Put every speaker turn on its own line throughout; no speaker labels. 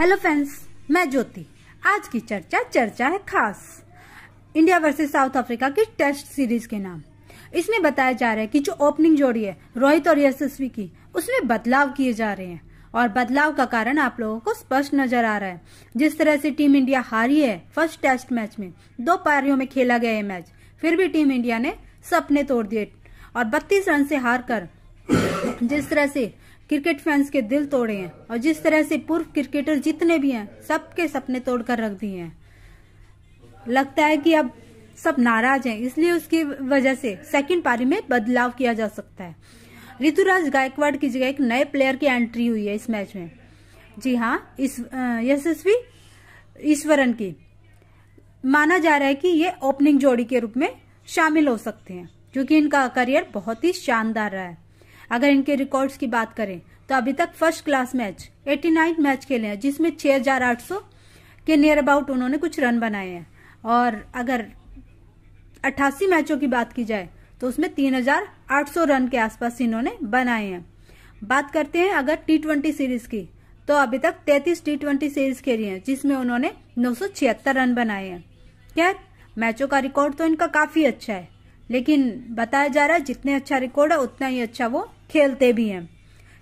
hello friends मैं ज्योति आज की चर्चा चर्चा है खास इंडिया वर्सेस साउथ अफ्रीका की टेस्ट सीरीज के नाम इसमें बताया जा रहा है कि जो ओपनिंग जोड़ी है रोहित और यशस्वी की उसमें बदलाव किए जा रहे हैं और बदलाव का कारण आप लोगों को स्पष्ट नजर आ रहा है जिस तरह से टीम इंडिया हारी है फर्स्ट टेस्ट मैच में दो पारियों में खेला गया ये मैच फिर भी टीम इंडिया ने सपने तोड़ दिए और बत्तीस रन से हार कर जिस तरह से क्रिकेट फैंस के दिल तोड़े हैं और जिस तरह से पूर्व क्रिकेटर जितने भी हैं सबके सपने तोड़ कर रख दिए हैं लगता है कि अब सब नाराज हैं इसलिए उसकी वजह से सेकंड पारी में बदलाव किया जा सकता है ऋतुराज गायकवाड़ की जगह एक नए प्लेयर की एंट्री हुई है इस मैच में जी हाँ इस यशस्वी ईश्वरन की माना जा रहा है कि ये ओपनिंग जोड़ी के रूप में शामिल हो सकते हैं क्योंकि इनका करियर बहुत ही शानदार रहा है अगर इनके रिकॉर्ड्स की बात करें तो अभी तक फर्स्ट क्लास मैच 89 मैच खेले हैं जिसमें छह हजार आठ सौ के नियर अबाउट उन्होंने कुछ रन बनाए हैं और अगर अट्ठासी मैचों की बात की जाए तो उसमें 3,800 रन के आसपास इन्होंने बनाए हैं बात करते हैं अगर टी सीरीज की तो अभी तक 33 टी सीरीज खेली है जिसमें उन्होंने नौ रन बनाए हैं क्या मैचों का रिकॉर्ड तो इनका काफी अच्छा है लेकिन बताया जा रहा है जितने अच्छा रिकॉर्ड है उतना ही अच्छा वो खेलते भी हैं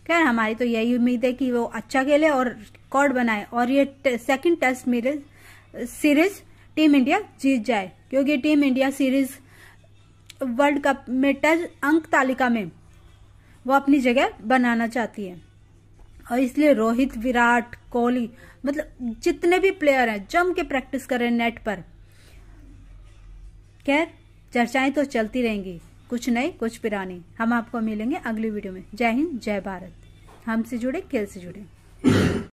खैर हमारी तो यही उम्मीद है कि वो अच्छा खेले और रिकॉर्ड बनाए और ये सेकंड टेस्ट मेरिज सीरीज टीम इंडिया जीत जाए क्योंकि team India series world cup में टेस्ट अंक तालिका में वो अपनी जगह बनाना चाहती है और इसलिए रोहित विराट कोहली मतलब जितने भी प्लेयर हैं जम के प्रैक्टिस करें नेट पर खैर चर्चाएं तो चलती रहेंगी कुछ नए कुछ पुरानी हम आपको मिलेंगे अगली वीडियो में जय हिंद जय भारत हमसे जुड़े खेल से जुड़े